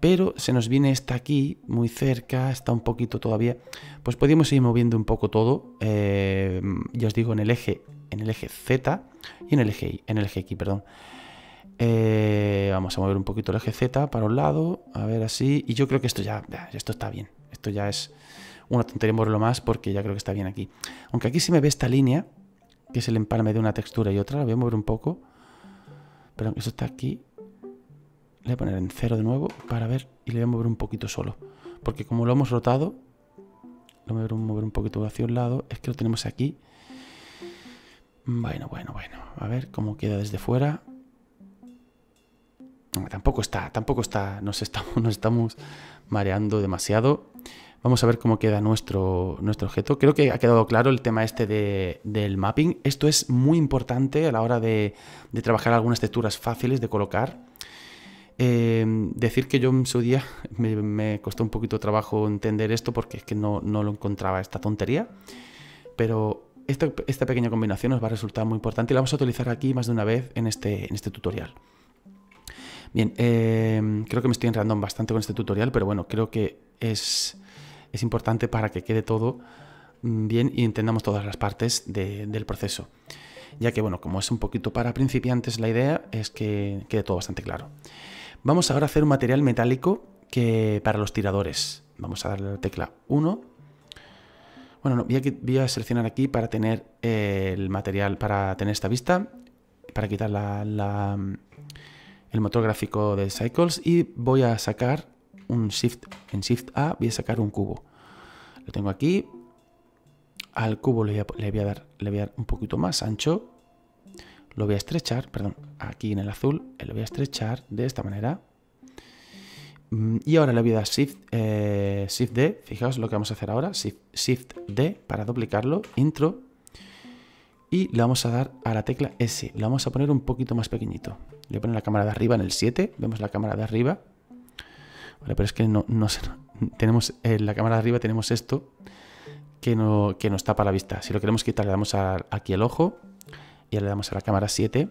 Pero se nos viene esta aquí, muy cerca, está un poquito todavía. Pues podemos ir moviendo un poco todo, eh, ya os digo, en el eje en el eje Z y en el eje Y, en el eje X, perdón. Eh, vamos a mover un poquito el eje Z para un lado, a ver así. Y yo creo que esto ya, esto está bien. Esto ya es una tontería moverlo más porque ya creo que está bien aquí. Aunque aquí sí me ve esta línea, que es el empalme de una textura y otra. La voy a mover un poco. Pero esto está aquí. Le voy a poner en cero de nuevo para ver y le voy a mover un poquito solo. Porque como lo hemos rotado, lo voy a mover un poquito hacia un lado. Es que lo tenemos aquí. Bueno, bueno, bueno. A ver cómo queda desde fuera tampoco está, tampoco está, nos estamos, mareando demasiado. Vamos a ver cómo queda nuestro, nuestro objeto. Creo que ha quedado claro el tema este de, del mapping. Esto es muy importante a la hora de, de trabajar algunas texturas fáciles de colocar. Eh, decir que yo en su día me, costó un poquito trabajo entender esto porque es que no, no lo encontraba esta tontería. Pero esta, pequeña combinación nos va a resultar muy importante y la vamos a utilizar aquí más de una vez en este, en este tutorial. Bien, em, creo que me estoy enredando bastante con este tutorial, pero bueno, creo que es, es importante para que quede todo mm, bien y entendamos todas las partes del proceso. Ya que, bueno, como es un poquito para principiantes, la idea es que quede todo bastante claro. Vamos ahora a hacer un material metálico que para los tiradores. Vamos a darle la tecla 1. Bueno, voy, a, seleccionar aquí para tener el material, para tener esta vista, para quitar la el motor gráfico de Cycles y voy a sacar un Shift, en Shift A voy a sacar un cubo. Lo tengo aquí, al cubo le voy a, dar, le dar un poquito más ancho, lo voy a estrechar, perdón, aquí en el azul, eh, lo voy a estrechar de esta manera. Mm, y ahora le voy a dar Shift, eh, Shift D, fijaos lo que vamos a hacer ahora, Shift, Shift D para duplicarlo, Intro, y le vamos a dar a la tecla S, le vamos a poner un poquito más pequeñito, le ponen la cámara de arriba en el 7. Vemos la cámara de arriba. pero es que no, no Tenemos en eh, la cámara de arriba tenemos esto que, no, que nos tapa la vista. Si lo queremos quitar, le damos aquí el ojo. Y le damos a la cámara 7.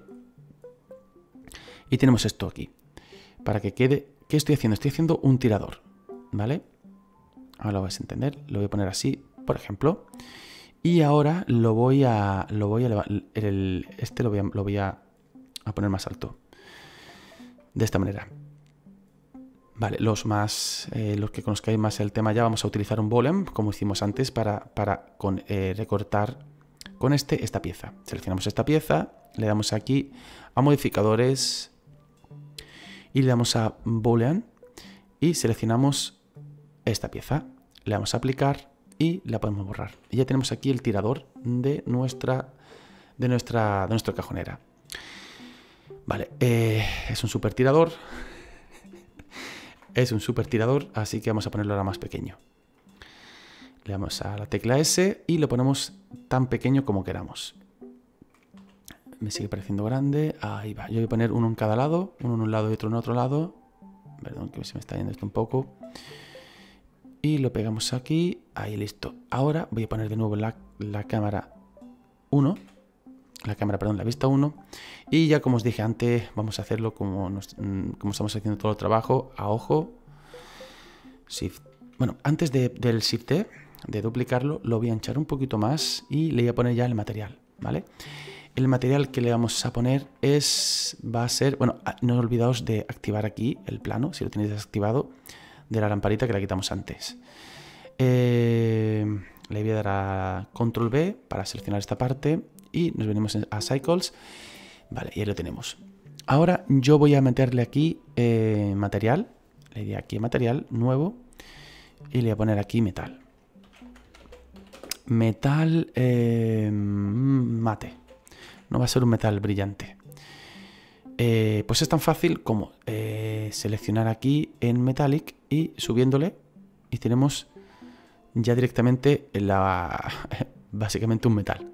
Y tenemos esto aquí. Para que quede. ¿Qué estoy haciendo? Estoy haciendo un tirador. ¿Vale? Ahora lo vais a entender. Lo voy a poner así, por ejemplo. Y ahora lo voy a. Lo voy a este lo voy a poner más alto de esta manera. Vale, los más, eh, los que conozcáis más el tema ya, vamos a utilizar un boolean como hicimos antes, para, eh, recortar con este esta pieza. Seleccionamos esta pieza, le damos aquí a modificadores y le damos a boolean y seleccionamos esta pieza. Le damos a aplicar y la podemos borrar. Y ya tenemos aquí el tirador de nuestra, de nuestra, de nuestra cajonera. Vale, eh, es un super tirador. es un super tirador, así que vamos a ponerlo ahora más pequeño. Le damos a la tecla S y lo ponemos tan pequeño como queramos. Me sigue pareciendo grande. Ahí va. Yo voy a poner uno en cada lado, uno en un lado y otro en otro lado. Perdón que se me está yendo esto un poco. Y lo pegamos aquí. Ahí listo. Ahora voy a poner de nuevo la, la cámara 1 la cámara, perdón, la vista 1. Y ya como os dije antes, vamos a hacerlo como, mm, como estamos haciendo todo el trabajo, a ojo. Shift. Bueno, antes del Shift e, de duplicarlo, lo voy a anchar un poquito más y le voy a poner ya el material, ¿vale? El material que le vamos a poner es, va a ser, bueno, ah, no olvidaos de activar aquí el plano, si lo tenéis desactivado, de la lamparita que la quitamos antes. Eh, le voy a dar a control B para seleccionar esta parte y nos venimos a Cycles. Vale, y ahí lo tenemos. Ahora yo voy a meterle aquí eh, material. Le di aquí material nuevo. Y le voy a poner aquí metal. Metal eh, mate. No va a ser un metal brillante. Eh, pues es tan fácil como seleccionar aquí en metallic y subiéndole. Y tenemos ya directamente básicamente un metal.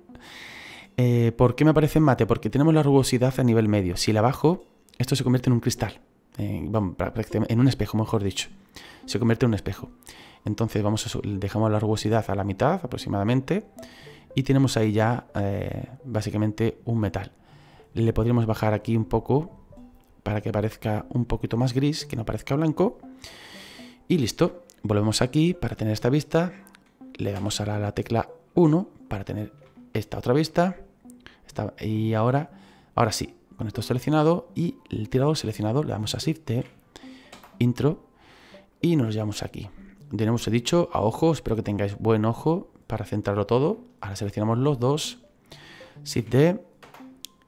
Eh, ¿Por qué me aparece en mate? Porque tenemos la rugosidad a nivel medio. Si la bajo, esto se convierte en un cristal. Eh, en un espejo, mejor dicho. Se convierte en un espejo. Entonces vamos a, dejamos la rugosidad a la mitad aproximadamente y tenemos ahí ya eh, básicamente un metal. Le podríamos bajar aquí un poco para que parezca un poquito más gris, que no parezca blanco. Y listo. Volvemos aquí para tener esta vista. Le damos ahora a la tecla 1 para tener esta otra vista. está y ahora, ahora sí, con esto seleccionado y el tirador seleccionado, le damos a Shift e, Intro, y nos llevamos aquí. tenemos he dicho, a ojo, espero que tengáis buen ojo para centrarlo todo. Ahora seleccionamos los dos, Shift D, e,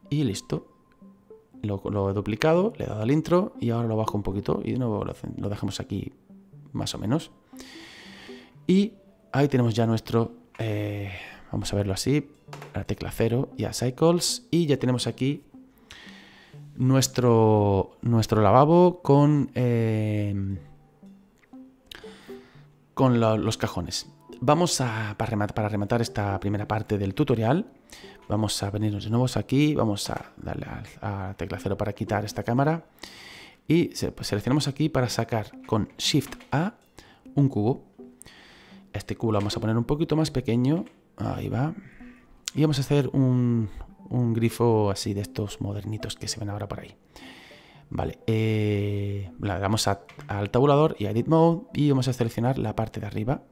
y listo. Lo, he duplicado, le he dado al intro y ahora lo bajo un poquito y de nuevo lo, dejamos aquí más o menos. Y ahí tenemos ya nuestro... Eh, vamos a verlo así, a la tecla 0 y a Cycles, y ya tenemos aquí nuestro, nuestro lavabo con, eh, con los cajones. Vamos a, para rematar, esta primera parte del tutorial, vamos a venirnos de nuevo aquí, vamos a darle a, la tecla 0 para quitar esta cámara y pues seleccionamos aquí para sacar con Shift A un cubo. Este cubo lo vamos a poner un poquito más pequeño Ahí va. Y vamos a hacer un, grifo así de estos modernitos que se ven ahora por ahí. Vale, eh, le damos al tabulador y a Edit Mode y vamos a seleccionar la parte de arriba.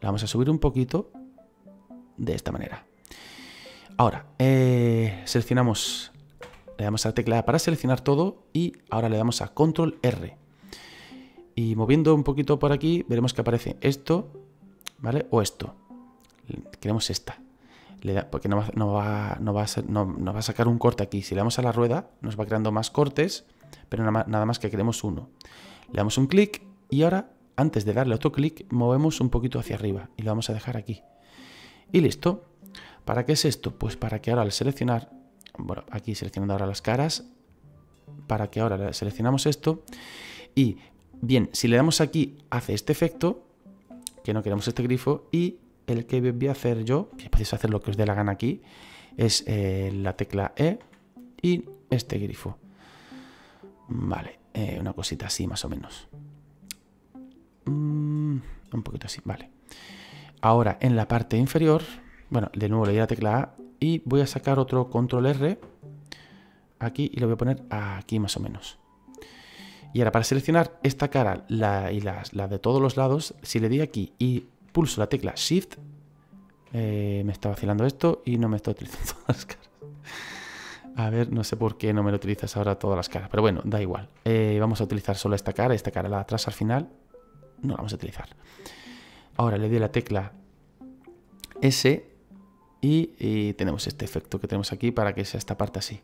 La vamos a subir un poquito de esta manera. Ahora, eh, seleccionamos, le damos a la tecla para seleccionar todo y ahora le damos a Control R. Y moviendo un poquito por aquí, veremos que aparece esto, ¿vale? O esto queremos esta. porque no va, a no va a sacar un corte aquí. Si le damos a la rueda, nos va creando más cortes, pero nada más que queremos uno. Le damos un clic y ahora, antes de darle otro clic, movemos un poquito hacia arriba y lo vamos a dejar aquí. Y listo. ¿Para qué es esto? Pues para que ahora al seleccionar, bueno, aquí seleccionando ahora las caras, para que ahora seleccionamos esto y bien, si le damos aquí hace este efecto, que no queremos este grifo, y el que voy a hacer yo, que podéis hacer lo que os dé la gana aquí, es eh, la tecla E y este grifo. Vale, eh, una cosita así más o menos. Mm, un poquito así, vale. Ahora en la parte inferior, bueno, de nuevo le di la tecla A y voy a sacar otro control R aquí y lo voy a poner aquí más o menos. Y ahora para seleccionar esta cara y la de todos los lados, si le di aquí y pulso la tecla Shift. Eh, me está vacilando esto y no me está utilizando todas las caras. A ver, no sé por qué no me lo utilizas ahora todas las caras, pero bueno, da igual. Eh, vamos a utilizar solo esta cara, esta cara la de atrás al final no la vamos a utilizar. Ahora le doy la tecla S y, y, tenemos este efecto que tenemos aquí para que sea esta parte así.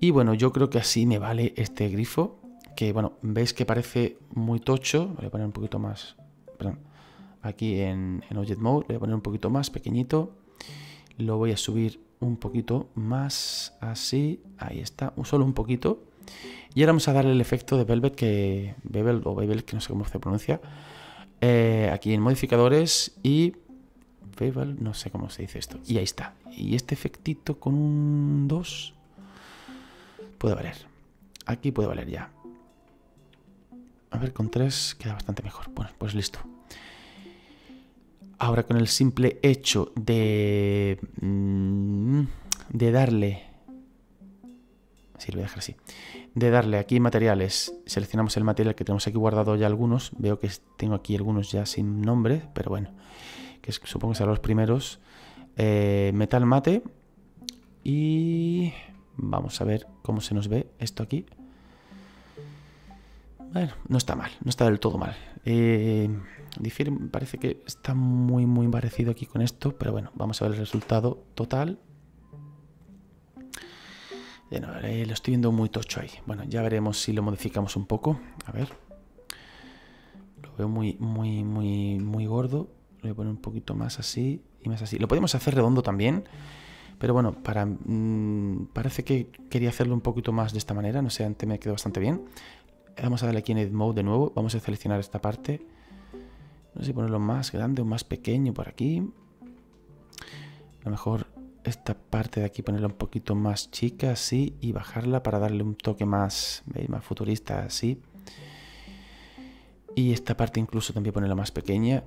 Y bueno, yo creo que así me vale este grifo, que bueno, veis que parece muy tocho, voy a poner un poquito más, perdón, aquí en, en Object Mode, le voy a poner un poquito más pequeñito, lo voy a subir un poquito más, así, ahí está, solo un poquito. Y ahora vamos a darle el efecto de Velvet, que Bevel o Bevel, que no sé cómo se pronuncia, eh, aquí en modificadores y Bevel, no sé cómo se dice esto. Y ahí está. Y este efectito con un 2 puede valer. Aquí puede valer ya. A ver, con 3 queda bastante mejor. Bueno, pues listo. Ahora con el simple hecho de... Mm, de darle... Sí, lo voy a dejar así. De darle aquí materiales. Seleccionamos el material que tenemos aquí guardado ya algunos. Veo que tengo aquí algunos ya sin nombre, pero bueno. Que supongo que serán los primeros. Eh, metal mate. Y... Vamos a ver cómo se nos ve esto aquí. Bueno, no está mal, no está del todo mal. Eh, parece que está muy, muy parecido aquí con esto, pero bueno, vamos a ver el resultado total. Eh, lo estoy viendo muy tocho ahí. Bueno, ya veremos si lo modificamos un poco. A ver. Lo veo muy, muy, muy, muy gordo. Lo voy a poner un poquito más así y más así. Lo podemos hacer redondo también. Pero bueno, para, mm, parece que quería hacerlo un poquito más de esta manera. No sé, antes me quedó bastante bien. Vamos a darle aquí en Edit Mode de nuevo. Vamos a seleccionar esta parte. No sé si ponerlo más grande o más pequeño por aquí. A lo mejor esta parte de aquí ponerla un poquito más chica, así, y bajarla para darle un toque más, eh, más futurista, así. Y esta parte incluso también ponerla más pequeña,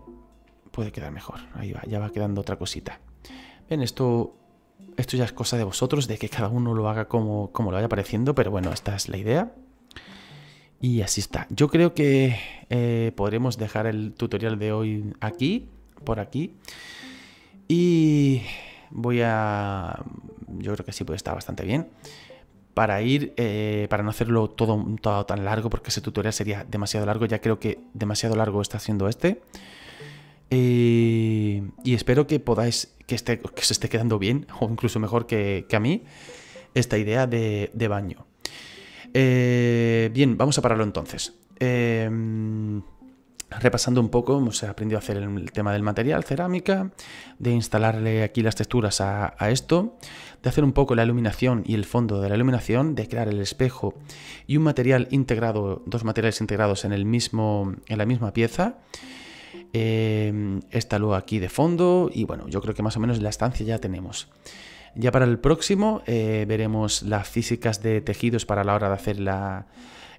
puede quedar mejor. Ahí va, ya va quedando otra cosita. Bien, esto, esto ya es cosa de vosotros, de que cada uno lo haga como, como lo vaya pareciendo, pero bueno, esta es la idea. Y así está. Yo creo que eh, podremos dejar el tutorial de hoy aquí, por aquí. Y voy a... Yo creo que sí puede estar bastante bien. Para ir, eh, para no hacerlo todo, todo tan largo, porque ese tutorial sería demasiado largo. Ya creo que demasiado largo está haciendo este. y espero que podáis, que, esté, que se esté quedando bien, o incluso mejor que, a mí, esta idea de baño. Eh, bien, vamos a pararlo entonces. Em, repasando un poco, hemos aprendido a hacer el tema del material, cerámica, de instalarle aquí las texturas a, esto, de hacer un poco la iluminación y el fondo de la iluminación, de crear el espejo y un material integrado, dos materiales integrados en, el mismo, en la misma pieza. Eh, esta aquí de fondo y bueno, yo creo que más o menos la estancia ya tenemos. Ya para el próximo eh, veremos las físicas de tejidos para la hora de hacer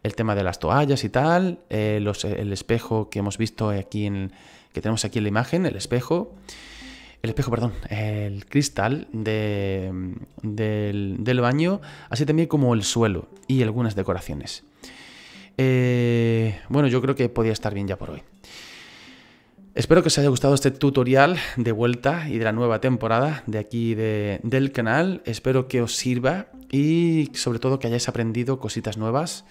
el tema de las toallas y tal, eh, el espejo que hemos visto aquí que tenemos aquí en la imagen, el espejo, el espejo, perdón, el cristal del, baño, así también como el suelo y algunas decoraciones. Eh, bueno, yo creo que podía estar bien ya por hoy. Espero que os haya gustado este tutorial de vuelta y de la nueva temporada de aquí del canal. Espero que os sirva y sobre todo que hayáis aprendido cositas nuevas.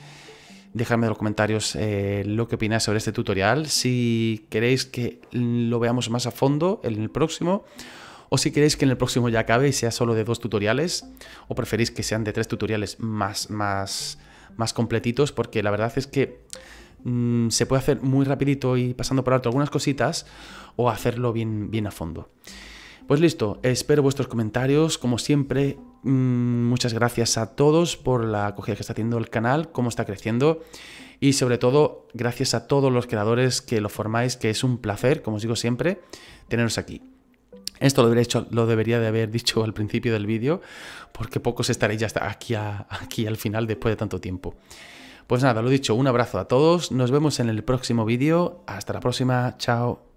Dejadme en los comentarios eh, lo que opináis sobre este tutorial, si queréis que lo veamos más a fondo en el próximo, o si queréis que en el próximo ya acabe y sea solo de dos tutoriales, o preferís que sean de tres tutoriales más, más, más completitos, porque la verdad es que Mm, se puede hacer muy rapidito y pasando por alto algunas cositas o hacerlo bien, bien a fondo. Pues listo, espero vuestros comentarios, como siempre, mm, muchas gracias a todos por la acogida que está haciendo el canal, cómo está creciendo y sobre todo gracias a todos los creadores que lo formáis, que es un placer, como os digo siempre, teneros aquí. Esto lo debería, hecho, lo debería de haber dicho al principio del vídeo, porque pocos estaréis ya hasta aquí, aquí al final después de tanto tiempo. Pues nada, lo dicho, un abrazo a todos, nos vemos en el próximo vídeo, hasta la próxima, chao.